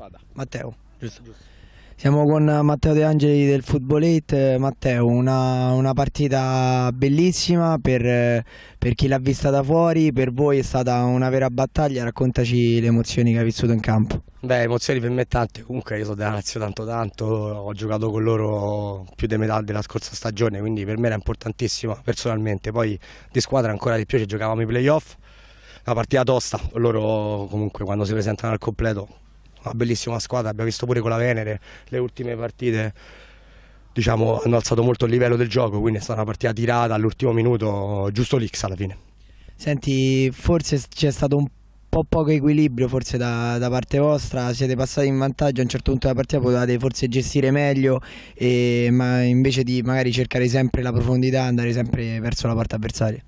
Vada. Matteo, giusto. giusto. Siamo con eh, Matteo De Angeli del Football 8. Eh, Matteo, una, una partita bellissima per, eh, per chi l'ha vista da fuori, per voi è stata una vera battaglia, raccontaci le emozioni che hai vissuto in campo. Beh, emozioni per me tante, comunque io sono della Lazio tanto tanto, ho giocato con loro più di metà della scorsa stagione, quindi per me era importantissima personalmente, poi di squadra ancora di più ci giocavamo i playoff, una partita tosta, loro comunque quando si presentano al completo una bellissima squadra, abbiamo visto pure con la Venere le ultime partite. Diciamo, hanno alzato molto il livello del gioco, quindi è stata una partita tirata all'ultimo minuto, giusto l'X alla fine. Senti, forse c'è stato un po' poco equilibrio forse da, da, parte vostra, siete passati in vantaggio a un certo punto della partita, potevate forse gestire meglio, e, ma invece di magari cercare sempre la profondità, andare sempre verso la porta avversaria.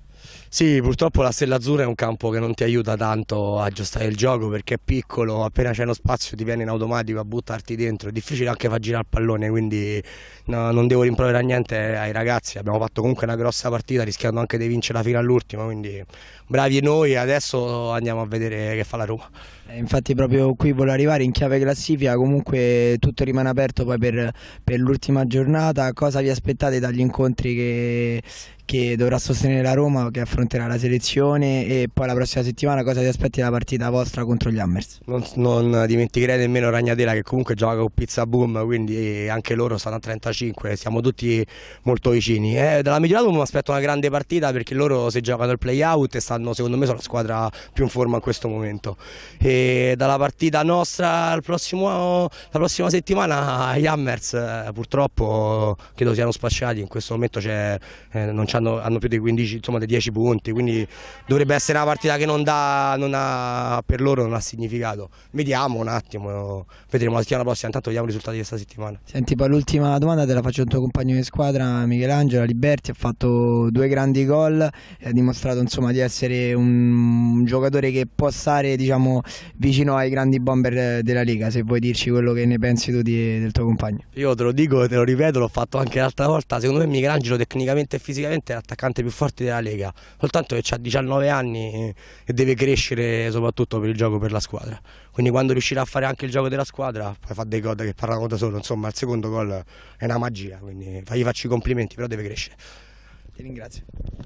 Sì, purtroppo la Stella Azzurra è un campo che non ti aiuta tanto a aggiustare il gioco perché è piccolo, appena c'è uno spazio ti viene in automatico a buttarti dentro, è difficile anche far girare il pallone, quindi no, non devo rimproverare niente ai ragazzi, abbiamo fatto comunque una grossa partita rischiando anche di vincere la fino all'ultimo, quindi bravi noi, adesso andiamo a vedere che fa la Roma. Eh, infatti proprio qui volevo arrivare in chiave classifica, comunque tutto rimane aperto poi per, per l'ultima giornata, cosa vi aspettate dagli incontri che, che dovrà sostenere la Roma che affronterà? affronterà la selezione e poi la prossima settimana cosa ti aspetti dalla partita vostra contro gli Hammers? Non, non dimenticherei nemmeno Ragnatela che comunque gioca con Pizza Boom, quindi eh, anche loro stanno a 35, siamo tutti molto vicini. Eh, dalla Miglioratum mi aspetto una grande partita perché loro si giocano il play out e stanno secondo me sono la squadra più in forma in questo momento. E dalla partita nostra prossimo, la prossima settimana gli Hammers eh, purtroppo credo siano spacciati, in questo momento eh, non hanno, più di 15, insomma di 10 punti punti, quindi dovrebbe essere una partita che non dà, non ha, per loro non ha significato. Vediamo un attimo, vedremo la settimana prossima, intanto vediamo i risultati di questa settimana. Senti, poi l'ultima domanda te la faccio al tuo compagno di squadra, Michelangelo Liberti, ha fatto due grandi gol e ha dimostrato insomma, di essere un giocatore che può stare diciamo, vicino ai grandi bomber della Lega, se vuoi dirci quello che ne pensi tu di, del tuo compagno. Io te lo dico, e te lo ripeto, l'ho fatto anche l'altra volta, secondo me Michelangelo tecnicamente e fisicamente è l'attaccante più forte della Lega, soltanto che ha 19 anni e deve crescere soprattutto per il gioco per la squadra. Quindi quando riuscirà a fare anche il gioco della squadra, poi fa dei gol che parlano da solo, insomma il secondo gol è una magia, quindi gli faccio i complimenti, però deve crescere. Ti ringrazio.